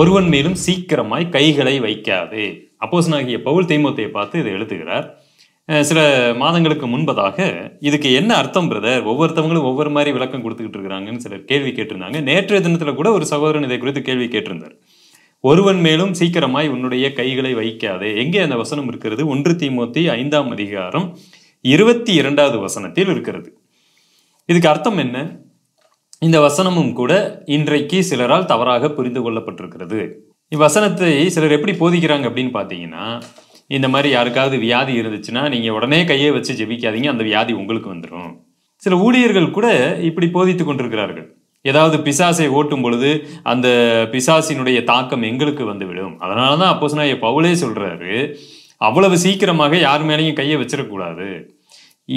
ஒருவன் மேலும் சீக்கிரமாய் கைகளை வைக்காது அப்போஸ் நாகிய பவுல் தேமோத்தையை பார்த்து இதை எழுதுகிறார் சில மாதங்களுக்கு முன்பதாக இதுக்கு என்ன அர்த்தம் பிரதர் ஒவ்வொருத்தவங்களும் ஒவ்வொரு மாதிரி விளக்கம் கொடுத்துக்கிட்டு இருக்கிறாங்கன்னு சிலர் கேள்வி கேட்டிருந்தாங்க நேற்றைய தினத்தில் கூட ஒரு சகோதரன் இதை குறித்து கேள்வி கேட்டிருந்தார் ஒருவன் மேலும் சீக்கிரமாய் உன்னுடைய கைகளை வைக்காதே எங்கே அந்த வசனம் இருக்கிறது ஒன்று தீமோத்தி ஐந்தாம் அதிகாரம் இருபத்தி இரண்டாவது வசனத்தில் இருக்கிறது இதுக்கு அர்த்தம் என்ன இந்த வசனமும் கூட இன்றைக்கு சிலரால் தவறாக புரிந்து கொள்ளப்பட்டிருக்கிறது இவ்வசனத்தை சிலர் எப்படி போதிக்கிறாங்க அப்படின்னு பார்த்தீங்கன்னா இந்த மாதிரி யாருக்காவது வியாதி இருந்துச்சுன்னா நீங்கள் உடனே கையை வச்சு ஜெபிக்காதீங்க அந்த வியாதி உங்களுக்கு வந்துடும் சில ஊழியர்கள் கூட இப்படி போதித்து கொண்டிருக்கிறார்கள் ஏதாவது பிசாசை ஓட்டும் பொழுது அந்த பிசாசினுடைய தாக்கம் எங்களுக்கு வந்துவிடும் அதனால தான் அப்போ சொன்ன பவுலே சொல்கிறாரு அவ்வளவு சீக்கிரமாக யார் மேலேயும் கையை வச்சிடக்கூடாது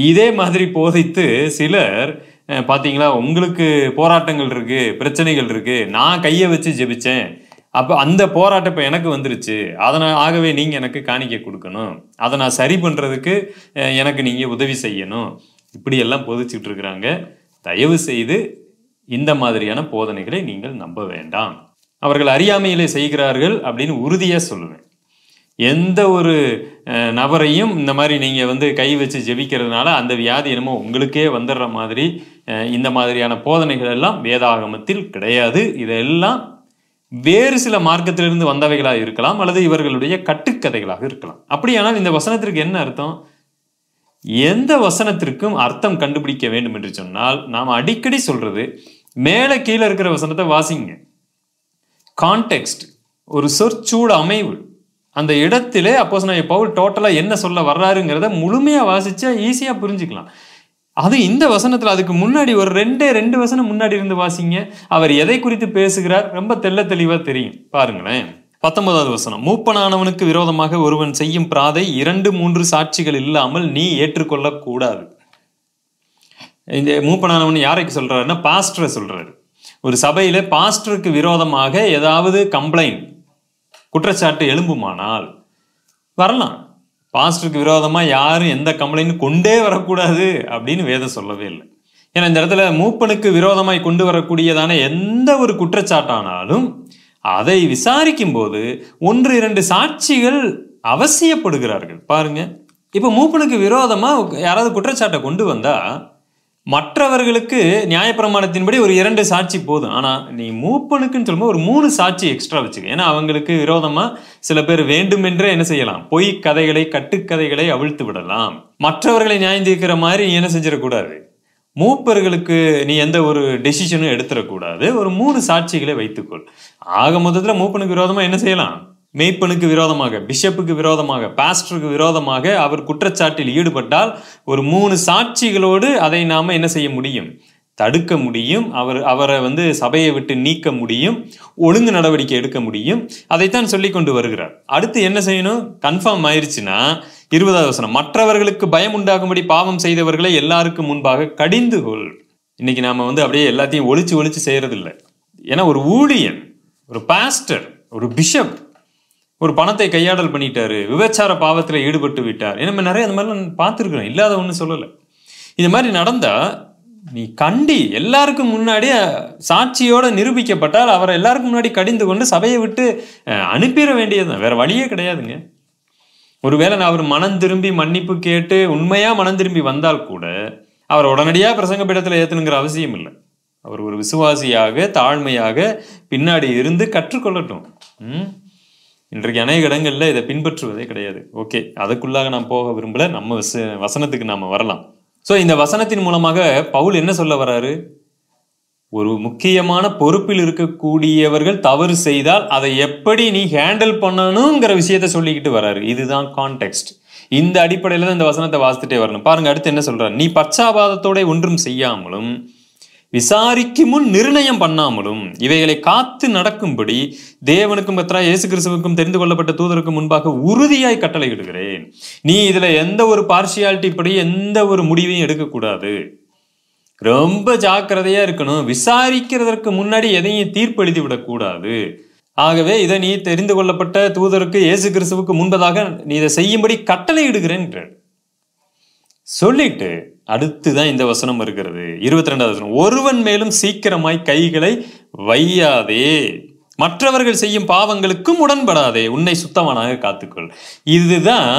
இதே மாதிரி போதித்து சிலர் பார்த்தீங்களா உங்களுக்கு போராட்டங்கள் இருக்குது பிரச்சனைகள் இருக்குது நான் கையை வச்சு ஜெபித்தேன் அப்போ அந்த போராட்டம் இப்போ எனக்கு வந்துருச்சு அதனால் ஆகவே நீங்கள் எனக்கு காணிக்க கொடுக்கணும் அதை நான் சரி பண்ணுறதுக்கு எனக்கு நீங்கள் உதவி செய்யணும் இப்படியெல்லாம் போதிச்சுட்டு இருக்கிறாங்க தயவு செய்து இந்த மாதிரியான போதனைகளை நீங்கள் நம்ப வேண்டாம் அவர்கள் அறியாமையிலே செய்கிறார்கள் அப்படின்னு உறுதியாக சொல்லுவேன் எந்த ஒரு நபரையும் இந்த மாதிரி நீங்கள் வந்து கை வச்சு ஜெபிக்கிறதுனால அந்த வியாதி என்னமோ உங்களுக்கே வந்துடுற மாதிரி இந்த மாதிரியான போதனைகள் எல்லாம் வேதாகமத்தில் கிடையாது இதெல்லாம் வேறு சில மார்க்கத்திலிருந்து வந்தவைகளாக இருக்கலாம் அல்லது இவர்களுடைய கட்டுக்கதைகளாக இருக்கலாம் அப்படியானால் இந்த வசனத்திற்கு என்ன அர்த்தம் எந்த வசனத்திற்கும் அர்த்தம் கண்டுபிடிக்க வேண்டும் என்று சொன்னால் நாம் அடிக்கடி சொல்றது மேலே கீழே இருக்கிற வசனத்தை வாசிங்க கான்டெக்ஸ்ட் ஒரு சொற்சூடு அமைவு அந்த இடத்திலே அப்போஸ் நான் பவுல் டோட்டலாக என்ன சொல்ல வர்றாருங்கிறத முழுமையாக வாசிச்சா ஈஸியாக புரிஞ்சுக்கலாம் அது இந்த வசனத்தில் அதுக்கு முன்னாடி ஒரு ரெண்டே ரெண்டு வசனம் முன்னாடி இருந்து வாசிங்க அவர் எதை குறித்து பேசுகிறார் ரொம்ப தெல்ல தெளிவாக தெரியும் பாருங்களேன் பத்தொன்பதாவது வசனம் மூப்பனானவனுக்கு விரோதமாக ஒருவன் செய்யும் பிராதை இரண்டு மூன்று சாட்சிகள் இல்லாமல் நீ ஏற்றுக்கொள்ளக்கூடாது இந்த மூப்பனானவன் யாரைக்கு சொல்கிறாருன்னா பாஸ்டரை சொல்கிறாரு ஒரு சபையில் பாஸ்டருக்கு விரோதமாக ஏதாவது கம்ப்ளைண்ட் குற்றச்சாட்டு எழும்புமானால் வரலாம் பாஸ்டருக்கு விரோதமாக யாரும் எந்த கம்ப்ளைண்ட் கொண்டே வரக்கூடாது அப்படின்னு வேதம் சொல்லவே இல்லை ஏன்னா இந்த இடத்துல மூப்பனுக்கு விரோதமாய் கொண்டு வரக்கூடியதான எந்த ஒரு குற்றச்சாட்டானாலும் அதை விசாரிக்கும் போது ஒன்று இரண்டு சாட்சிகள் அவசியப்படுகிறார்கள் பாருங்க இப்போ மூப்பனுக்கு விரோதமாக யாராவது குற்றச்சாட்டை கொண்டு வந்தால் மற்றவர்களுக்கு நியாயப்பிரமாணத்தின்படி ஒரு இரண்டு சாட்சி போதும் ஆனால் நீ மூப்பனுக்குன்னு சொல்லும்போது ஒரு மூணு சாட்சி எக்ஸ்ட்ரா வச்சுக்க ஏன்னா அவங்களுக்கு விரோதமாக சில பேர் வேண்டுமென்றே என்ன செய்யலாம் பொய் கதைகளை கட்டுக்கதைகளை அவிழ்த்து விடலாம் மற்றவர்களை நியாயம் தீர்க்கிற மாதிரி நீ என்ன செஞ்சிடக்கூடாது மூப்பர்களுக்கு நீ எந்த ஒரு டெசிஷனும் எடுத்துடக்கூடாது ஒரு மூணு சாட்சிகளை வைத்துக்கொள் ஆக மொத்தத்தில் மூப்பனுக்கு விரோதமாக என்ன செய்யலாம் மெய்ப்பனுக்கு விரோதமாக பிஷப்புக்கு விரோதமாக பாஸ்டருக்கு விரோதமாக அவர் குற்றச்சாட்டில் ஈடுபட்டால் ஒரு மூணு சாட்சிகளோடு அதை நாம் என்ன செய்ய முடியும் தடுக்க முடியும் அவர் அவரை வந்து சபையை விட்டு நீக்க முடியும் ஒழுங்கு நடவடிக்கை எடுக்க முடியும் அதைத்தான் சொல்லி கொண்டு வருகிறார் அடுத்து என்ன செய்யணும் கன்ஃபார்ம் ஆயிடுச்சுன்னா இருபதாவது வசனம் மற்றவர்களுக்கு பயம் உண்டாகும்படி பாவம் செய்தவர்களை எல்லாருக்கும் முன்பாக கடிந்து கொள் இன்னைக்கு நாம் வந்து அப்படியே எல்லாத்தையும் ஒழிச்சு ஒழிச்சு செய்யறதில்லை ஏன்னா ஒரு ஊழியன் ஒரு பாஸ்டர் ஒரு பிஷப் ஒரு பணத்தை கையாடல் பண்ணிட்டாரு விபச்சார பாவத்தில் ஈடுபட்டு விட்டார் நம்ம நிறைய அந்த மாதிரிலாம் பார்த்துருக்குறோம் இல்லாத ஒன்றும் சொல்லலை இது மாதிரி நடந்தால் நீ கண்டி எல்லாருக்கும் முன்னாடி சாட்சியோடு நிரூபிக்கப்பட்டால் அவரை எல்லாருக்கும் முன்னாடி கடிந்து கொண்டு சபையை விட்டு அனுப்பிட வேண்டியது தான் வேறு வழியே கிடையாதுங்க ஒருவேளை நான் அவர் மனம் திரும்பி மன்னிப்பு கேட்டு உண்மையாக மனம் திரும்பி வந்தால் கூட அவர் உடனடியாக பிரசங்க பீடத்தில் ஏற்றணுங்கிற அவசியம் இல்லை அவர் ஒரு விசுவாசியாக தாழ்மையாக பின்னாடி இருந்து கற்றுக்கொள்ளட்டும் ம் இன்றைக்கு அநேக இடங்களில் இதை பின்பற்றுவதே கிடையாது ஓகே அதுக்குள்ளாக நாம் போக விரும்பல நம்ம வச வசனத்துக்கு நாம் வரலாம் ஸோ இந்த வசனத்தின் மூலமாக பவுல் என்ன சொல்ல வர்றாரு ஒரு முக்கியமான பொறுப்பில் இருக்கக்கூடியவர்கள் தவறு செய்தால் அதை எப்படி நீ ஹேண்டில் பண்ணணுங்கிற விஷயத்த சொல்லிக்கிட்டு வராரு இதுதான் கான்டெக்ட் இந்த அடிப்படையில் தான் இந்த வசனத்தை வாசித்துட்டே வரணும் பாருங்க அடுத்து என்ன சொல்றாரு நீ பச்சாபாதத்தோட ஒன்றும் செய்யாமலும் விசாரிக்கு முன் நிர்ணயம் பண்ணாமலும் இவைகளை காத்து நடக்கும்படி தேவனுக்கும் பத்ரா இயேசு கிறிஸ்துவுக்கும் தெரிந்து கொள்ளப்பட்ட தூதருக்கும் முன்பாக உறுதியாய் கட்டளையிடுகிறேன் நீ இதுல எந்த ஒரு பார்சியாலிட்டி படி எந்த ஒரு முடிவையும் எடுக்கக்கூடாது ரொம்ப ஜாக்கிரதையா இருக்கணும் விசாரிக்கிறதற்கு முன்னாடி எதையும் தீர்ப்பு எழுதி விடக்கூடாது ஆகவே இதை நீ தெரிந்து கொள்ளப்பட்ட தூதருக்கு இயேசு கிறிஸ்துவுக்கு முன்பதாக நீ இதை செய்யும்படி கட்டளை இடுகிறேன் சொல்லிட்டு அடுத்து தான் இந்த வசனம் இருக்கிறது இருபத்தி ரெண்டாவது வசனம் ஒருவன் மேலும் சீக்கிரமாய் கைகளை வையாதே மற்றவர்கள் செய்யும் பாவங்களுக்கும் உடன்படாதே உன்னை சுத்தமானாக காத்துக்கொள் இதுதான்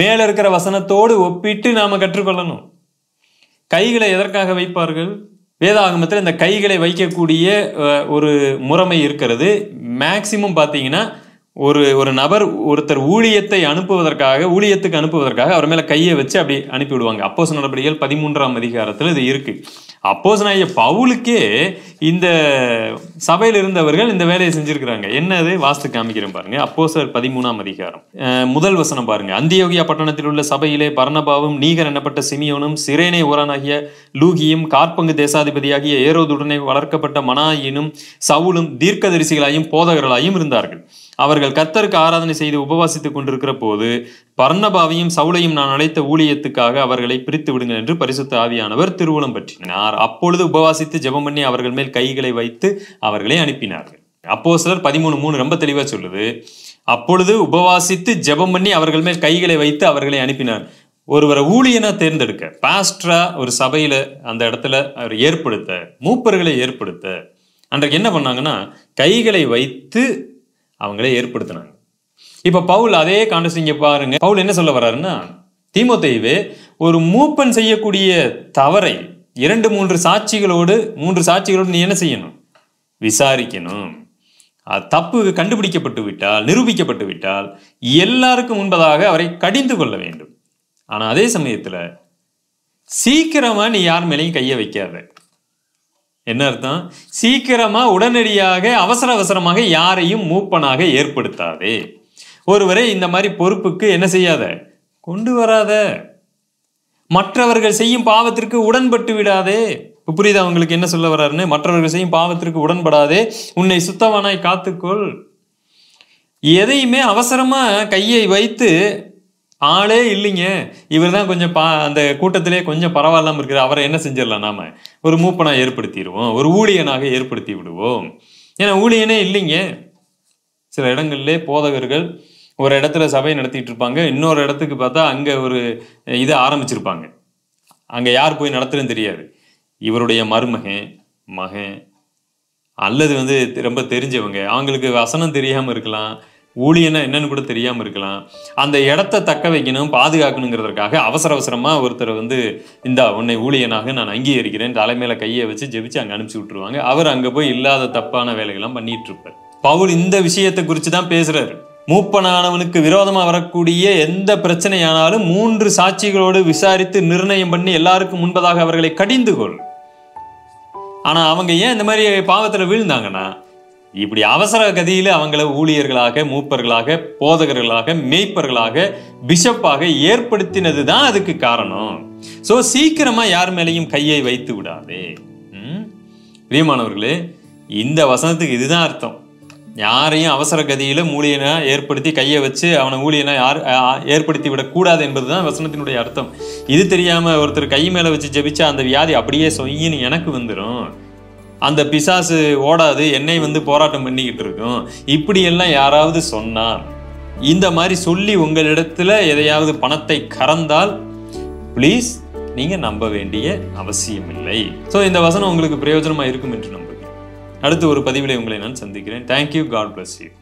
மேல இருக்கிற வசனத்தோடு ஒப்பிட்டு நாம கற்றுக்கொள்ளணும் கைகளை எதற்காக வைப்பார்கள் வேதாகமத்தில் இந்த கைகளை வைக்கக்கூடிய ஒரு முறைமை இருக்கிறது மேக்சிமம் பார்த்தீங்கன்னா ஒரு ஒரு நபர் ஒருத்தர் ஊழியத்தை அனுப்புவதற்காக ஊழியத்துக்கு அனுப்புவதற்காக அவர் மேலே கையை வச்சு அப்படி அனுப்பிவிடுவாங்க அப்போஸ் நடவடிக்கைகள் பதிமூன்றாம் அதிகாரத்தில் இது இருக்குது அப்போஸ் நாய பவுலுக்கே இந்த சபையில் இருந்தவர்கள் இந்த வேலையை செஞ்சுருக்கிறாங்க என்னது வாஸ்து காமிக்கிறோம் பாருங்க அப்போசர் பதிமூணாம் அதிகாரம் முதல் வசனம் பாருங்க அந்தியோகியா பட்டணத்தில் உள்ள சபையிலே பர்ணபாவும் நீகர் எனப்பட்ட சிமியோனும் சிரேனே ஓரானாகிய லூகியும் கார்பங்கு தேசாதிபதியாகிய ஏரோதுடனே வளர்க்கப்பட்ட மனாயினும் சவுலும் தீர்க்கதரிசிகளாயும் போதகர்களாயும் இருந்தார்கள் அவர்கள் கர்த்தருக்கு ஆராதனை செய்து உபவாசித்துக் கொண்டிருக்கிற போது பர்ணபாவையும் சவுளையும் நான் அழைத்த ஊழியத்துக்காக அவர்களை பிரித்து விடுங்கள் என்று பரிசுத்த ஆவியானவர் திருவுளம் பற்றினார் அப்பொழுது உபவாசித்து ஜெபம் பண்ணி அவர்கள் மேல் கைகளை வைத்து அவர்களை அனுப்பினார்கள் அப்போ சிலர் பதிமூணு மூணு ரொம்ப தெளிவா சொல்லுது அப்பொழுது உபவாசித்து ஜெபம் பண்ணி அவர்கள் மேல் கைகளை வைத்து அவர்களை அனுப்பினார் ஒருவரை ஊழியனா தேர்ந்தெடுக்க பாஸ்டரா ஒரு சபையில அந்த இடத்துல அவர் ஏற்படுத்த மூப்பர்களை ஏற்படுத்த அன்றைக்கு என்ன பண்ணாங்கன்னா கைகளை வைத்து அவங்களே ஏற்படுத்தினாங்க இப்போ பவுல் அதே கான்டெஸ்ட் இங்கே பாருங்க பவுல் என்ன சொல்ல வர்றாருன்னா தீமோத்தெய்வே ஒரு மூப்பன் செய்யக்கூடிய தவறை இரண்டு மூன்று சாட்சிகளோடு மூன்று சாட்சிகளோடு நீ என்ன செய்யணும் விசாரிக்கணும் தப்பு கண்டுபிடிக்கப்பட்டு விட்டால் நிரூபிக்கப்பட்டு விட்டால் எல்லாருக்கும் முன்பதாக அவரை கடிந்து கொள்ள வேண்டும் ஆனால் அதே சமயத்தில் சீக்கிரமாக நீ யார் மேலேயும் கையை வைக்காத என்ன அர்த்தம் சீக்கிரமாக உடனடியாக அவசர அவசரமாக யாரையும் மூப்பனாக ஏற்படுத்தாதே ஒருவரை இந்த மாதிரி பொறுப்புக்கு என்ன செய்யாத கொண்டு வராத மற்றவர்கள் செய்யும் பாவத்திற்கு உடன்பட்டு விடாதே இப்போ புரியுதா உங்களுக்கு என்ன சொல்ல வர்றாருன்னு மற்றவர்கள் செய்யும் பாவத்திற்கு உடன்படாதே உன்னை சுத்தவனாய் காத்துக்கொள் எதையுமே அவசரமாக கையை வைத்து ஆளே இல்லைங்க இவர் தான் கொஞ்சம் பா அந்த கூட்டத்திலே கொஞ்சம் பரவாயில்லாமல் இருக்கிறார் அவரை என்ன செஞ்சிடலாம் நாம் ஒரு மூப்பனாக ஏற்படுத்திடுவோம் ஒரு ஊழியனாக ஏற்படுத்தி விடுவோம் ஏன்னா ஊழியனே இல்லைங்க சில இடங்கள்லே போதகர்கள் ஒரு இடத்துல சபை நடத்திட்டு இருப்பாங்க இன்னொரு இடத்துக்கு பார்த்தா அங்கே ஒரு இதை ஆரம்பிச்சிருப்பாங்க அங்கே யார் போய் நடத்துறது தெரியாது இவருடைய மருமகன் மகன் அல்லது வந்து ரொம்ப தெரிஞ்சவங்க அவங்களுக்கு வசனம் தெரியாமல் இருக்கலாம் ஊழியனா என்னன்னு கூட தெரியாமல் இருக்கலாம் அந்த இடத்த தக்க வைக்கணும் பாதுகாக்கணுங்கிறதுக்காக அவசர அவசரமாக ஒருத்தர் வந்து இந்த உன்னை ஊழியனாக நான் அங்கீகரிக்கிறேன் தலைமையில கையை வச்சு ஜெபிச்சு அங்கே அனுப்பிச்சு விட்டுருவாங்க அவர் அங்கே போய் இல்லாத தப்பான வேலைகள்லாம் பண்ணிட்டு இருப்பார் பவுல் இந்த விஷயத்தை குறித்து தான் பேசுகிறாரு மூப்பனானவனுக்கு விரோதமாக வரக்கூடிய எந்த பிரச்சனையானாலும் மூன்று சாட்சிகளோடு விசாரித்து நிர்ணயம் பண்ணி எல்லாருக்கும் முன்பதாக அவர்களை கடிந்து கொள் ஆனால் அவங்க ஏன் இந்த மாதிரி பாவத்தில் வீழ்ந்தாங்கன்னா இப்படி அவசர கதியில் அவங்கள ஊழியர்களாக மூப்பர்களாக போதகர்களாக மேய்ப்பர்களாக பிஷப்பாக ஏற்படுத்தினது தான் அதுக்கு காரணம் ஸோ சீக்கிரமாக யார் மேலேயும் கையை வைத்து விடாதே பிரியமானவர்களே இந்த வசனத்துக்கு இதுதான் அர்த்தம் யாரையும் அவசர கதியில் மூலியனை ஏற்படுத்தி கையை வச்சு அவனை ஊழியனை யார் ஏற்படுத்தி விடக்கூடாது என்பது தான் வசனத்தினுடைய அர்த்தம் இது தெரியாமல் ஒருத்தர் கை மேலே வச்சு ஜெபிச்சா அந்த வியாதி அப்படியே சொயின்னு எனக்கு வந்துடும் அந்த பிசாசு ஓடாது என்னை வந்து போராட்டம் பண்ணிக்கிட்டு இருக்கும் இப்படியெல்லாம் யாராவது சொன்னார் இந்த மாதிரி சொல்லி உங்களிடத்துல எதையாவது பணத்தை கறந்தால் ப்ளீஸ் நீங்கள் நம்ப வேண்டிய அவசியமில்லை ஸோ இந்த வசனம் உங்களுக்கு பிரயோஜனமாக இருக்கும் என்று நம்புகிறேன் அடுத்து ஒரு பதிவிலை உங்களை நான் சந்திக்கிறேன் தேங்க்யூ காட் பிளஸ் யூ